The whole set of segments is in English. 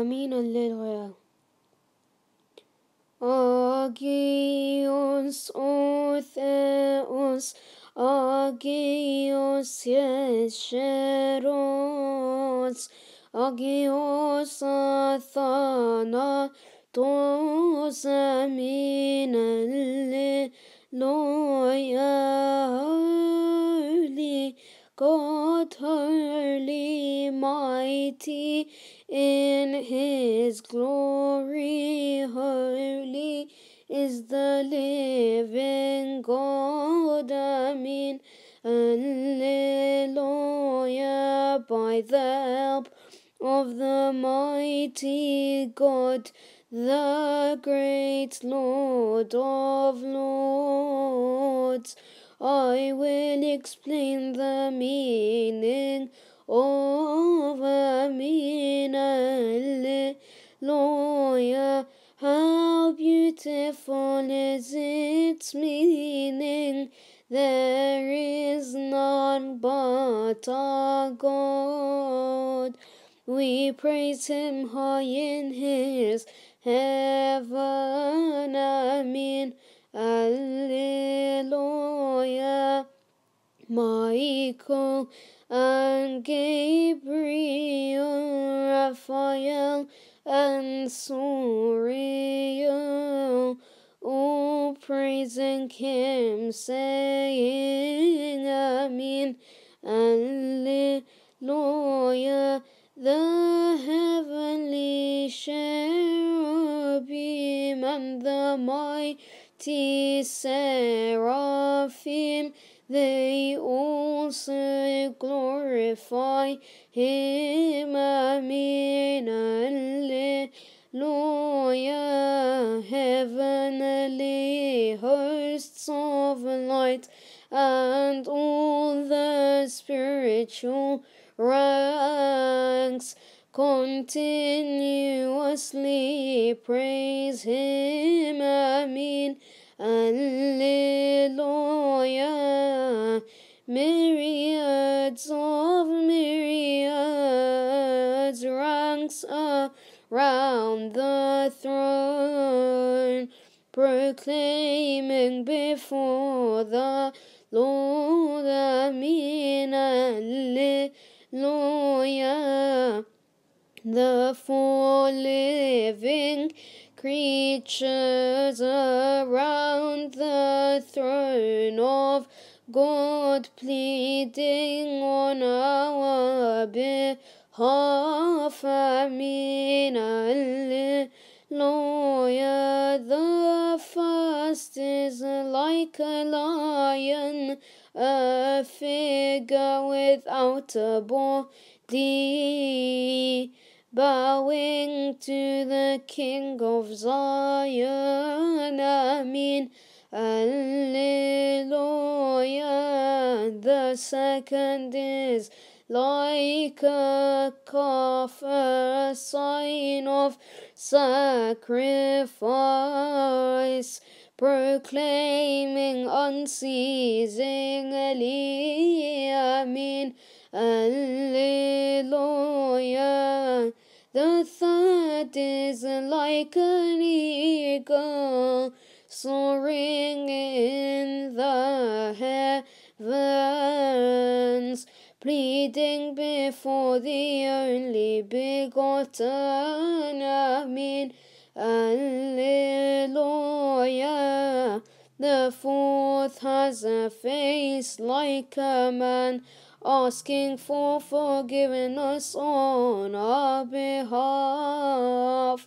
أمين للغيار Agios Otheos Agios Yesheros Agios Athana Tos Amin Holy God Holy Mighty in his glory. Holy is the living God. Amen. Alleluia. By the help of the mighty God, the great Lord of Lords, I will explain the meaning over me in a How beautiful is its meaning? There is none but our God. We praise Him high in His heaven. Amen. Alleluia. Michael and Gabriel, Raphael, and Suriel, all praising him, saying, Amen, Alleluia. The heavenly cherubim and the mighty seraphim they also glorify him. Amen. Alleluia. Heavenly hosts of light and all the spiritual ranks continuously praise him. Amen. Alleluia. Myriads of myriads ranks around the throne, proclaiming before the Lord, Amen, Alleluia. The four living creatures around the throne of God pleading on our behalf. Amen. Hallelujah. The 1st is like a lion, a figure without a body bowing to the King of Zion. Amen. Alleluia. The second is like a coffer, a sign of sacrifice, proclaiming unceasingly, Amen, Alleluia. Is like an eagle, soaring in the heavens, pleading before the only begotten. Amen. Alleluia. The fourth has a face like a man asking for forgiveness on our behalf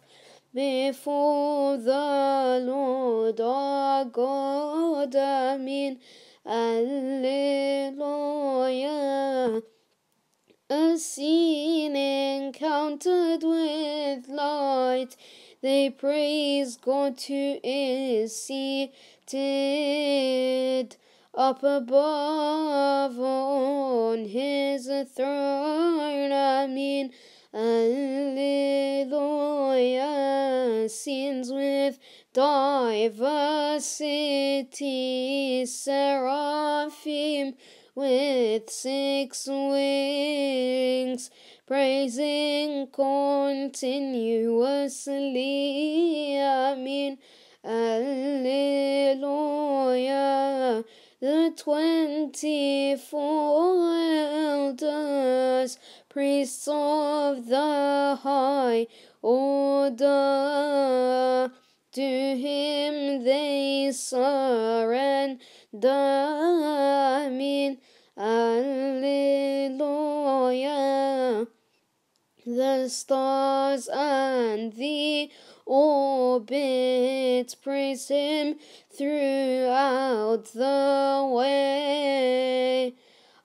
before the Lord our God. Amen. Alleluia. A scene encountered with light, they praise God who is seated up above on his throne, I mean, Alleluia, Scenes with diversity, seraphim with six wings, praising continuously. mean, Alleluia. The twenty-four elders, priests of the high order, to him they surrender. Amen. Alleluia. The stars and the orbits praise him throughout the way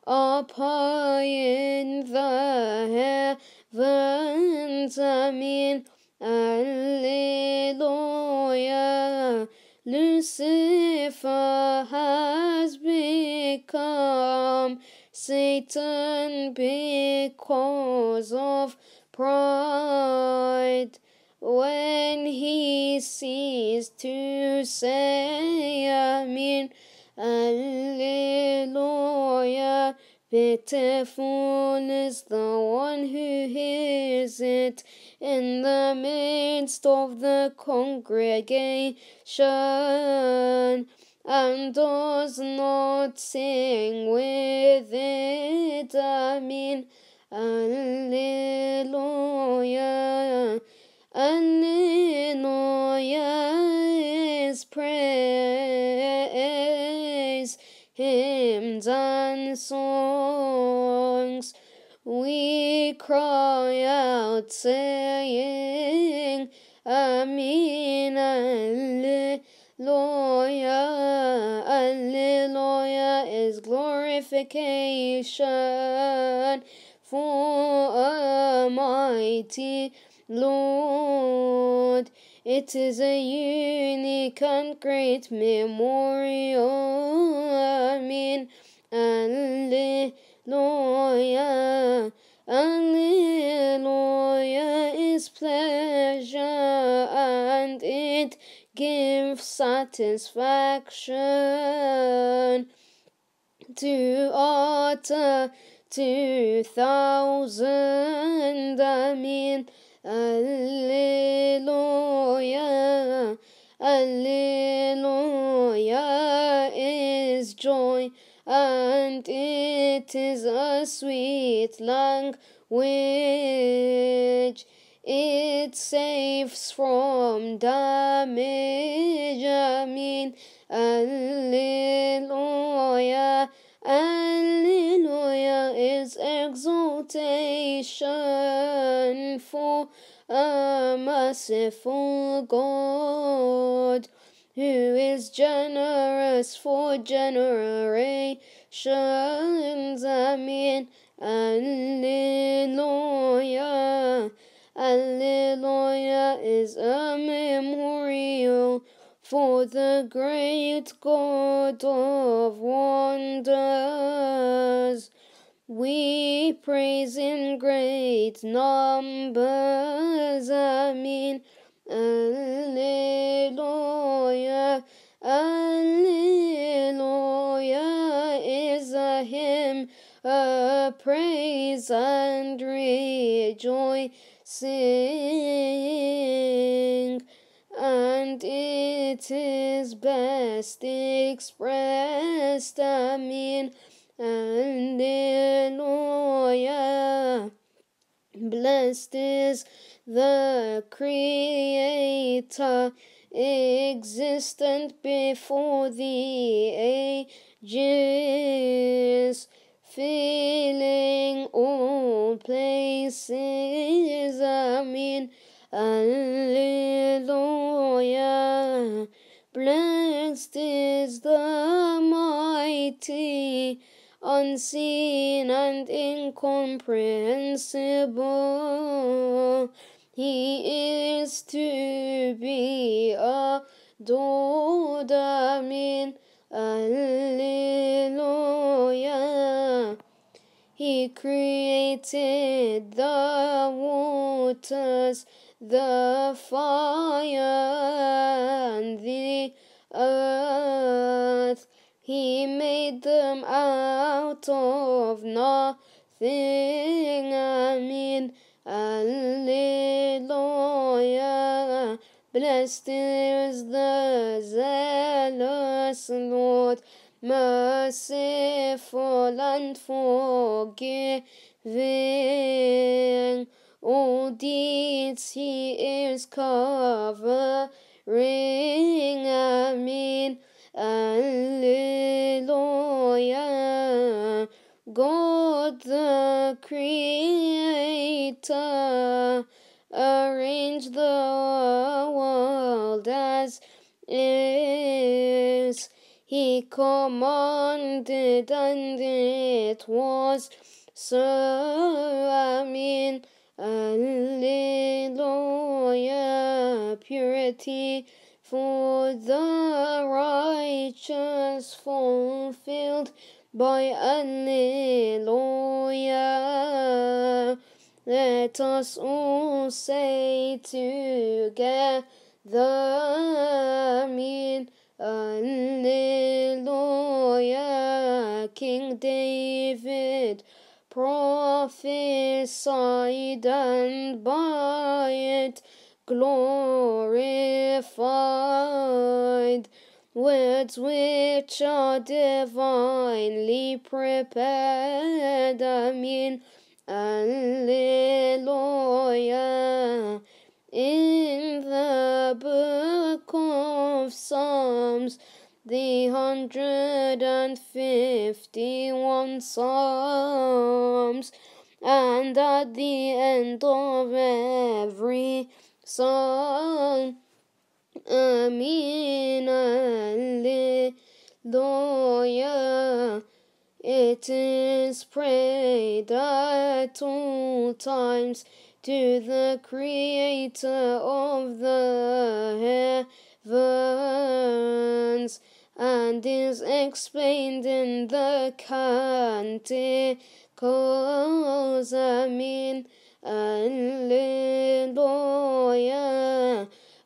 up high in the heavens amen alleluia lucifer has become satan because of pride when he ceases to say Amen, Alleluia. Pitiful is the one who hears it in the midst of the congregation and does not sing with it. Amen. Alleluia. Ananias praise hymns and songs. We cry out saying, Amen, Alleluia, Alleluia is glorification for Almighty Lord. It is a unique and great memorial. Amen. Alleluia. Alleluia is pleasure and it gives satisfaction to utter two thousand. Amen. Alleluia, Alleluia is joy, and it is a sweet language. It saves from damage. I mean, Alleluia exaltation for a merciful God who is generous for generations. Amen. Alleluia. Alleluia is a memorial for the great God of wonders. We praise in great numbers. Amen. Alleluia. Alleluia is a hymn of praise and rejoicing. And it is best expressed. Amen and hallelujah. Blessed is the Creator, existent before the ages, filling all places. Amen. Alleluia. Blessed is the mighty unseen and incomprehensible. He is to be adored. Amen. Alleluia. He created the waters, the fire, and the earth. He made them out of nothing. Amen. Alleluia. Blessed is the zealous Lord, merciful and forgiving. All deeds he is covering. mean. Alleluia. God the Creator arranged the world as is. He commanded and it was so. Amen. Alleluia. Purity for the righteous fulfilled by an Alleluia. Let us all say together, an Alleluia. King David prophesied and by it glorified. Words which are divinely prepared. I mean, Alleluia. In the book of Psalms, the hundred and fifty one Psalms, and at the end of every son Aminale Loya. It is prayed at all times to the Creator of the heavens, and is explained in the canticles. Amen and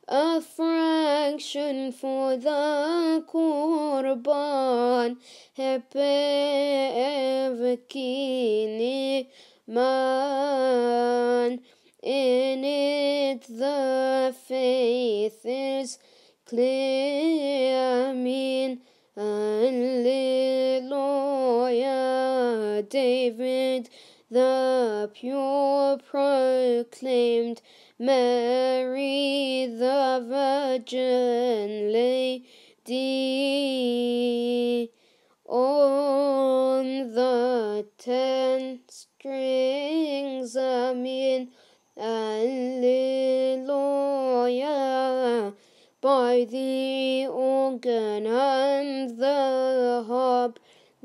a, fraction for the korban, hep evkini man in it the faith is clear I mean Alleluia David the pure proclaimed Mary the Virgin Lady. On the ten strings, mean, Alleluia, by the organ and the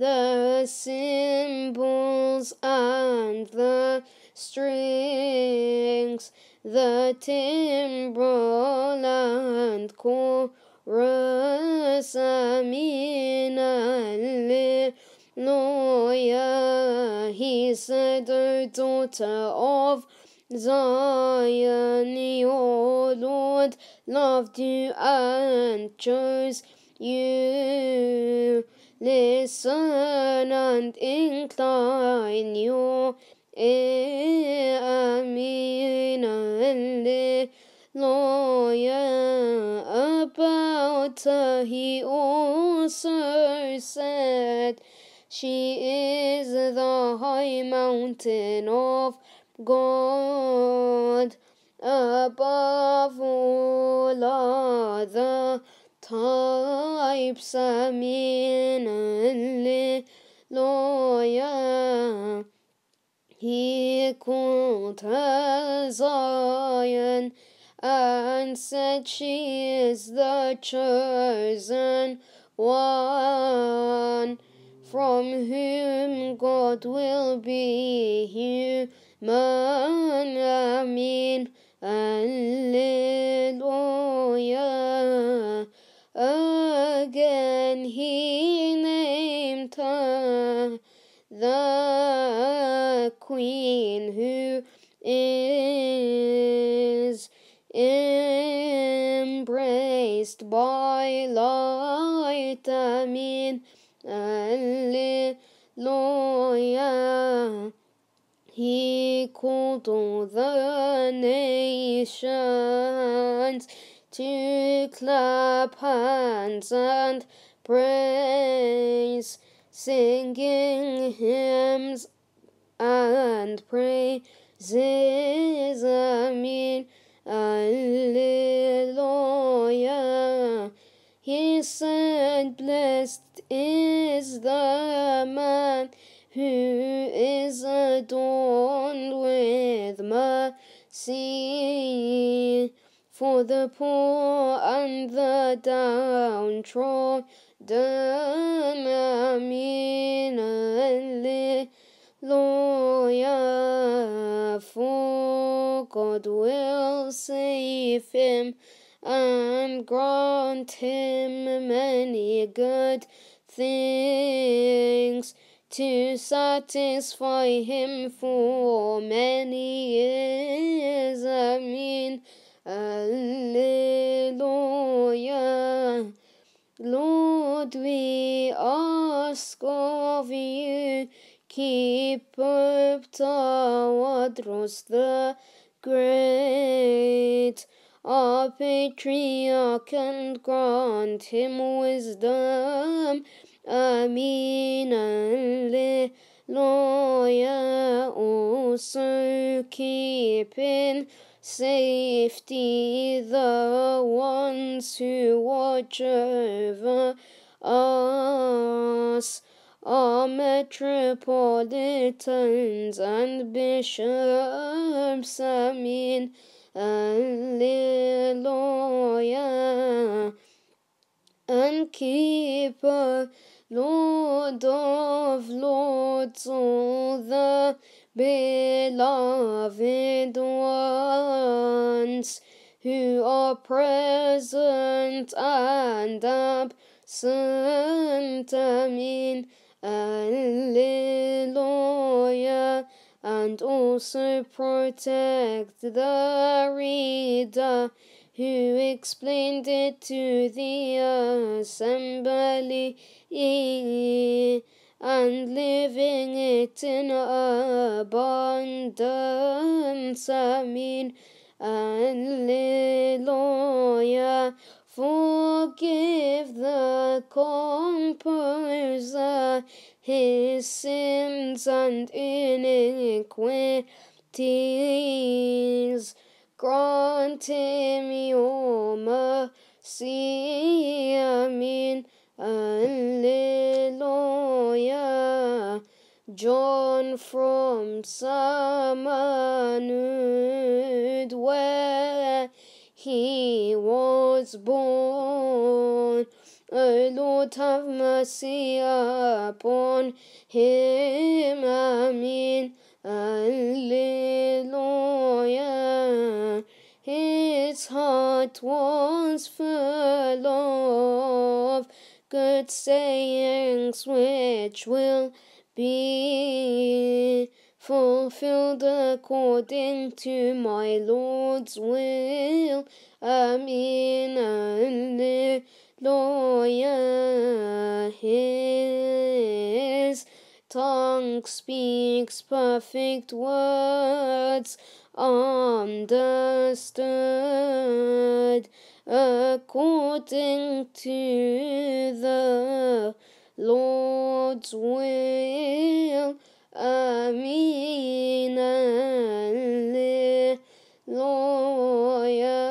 the cymbals and the strings, the timbrel and chorus, Amin Alleluia. He said, O daughter of Zion, your Lord loved you and chose you. Listen and incline your ear, Amin and lawyer about her. He also said, She is the high mountain of God above all other types are meanly He called her Zion and said she is the chosen one from whom God will be human. Amen. Alleluia. Again he named her the queen who is embraced by light. I mean, He called all the nations to clap hands and praise, singing hymns and praises. Amen. Alleluia. He said, Blessed is the man who is adorned with mercy for the poor and the downtrodden. the Hallelujah. For God will save him and grant him many good things to satisfy him for many years. Amin. Alleluia. Lord, we ask of you, keep up toward us the great, our patriarch, and grant him wisdom. Amen. Alleluia. Also keep in Safety, the ones who watch over us our metropolitans and bishops. Amen. Alleluia. And keeper, Lord of lords, all the beloved ones who are present and absent. mean Alleluia. And also protect the reader who explained it to the assembly and living it in abundance. Amen. Alleluia. Forgive the composer his sins and iniquities. Grant him your mercy. Amen. Alleluia. John from Samanud, where he was born. O Lord, have mercy upon him. Amen. Alleluia. His heart was full of good sayings, which will be fulfilled according to my Lord's will. Amin. Alleluia. His tongue speaks perfect words understood according to the Lord's will. Amen. Alleluia.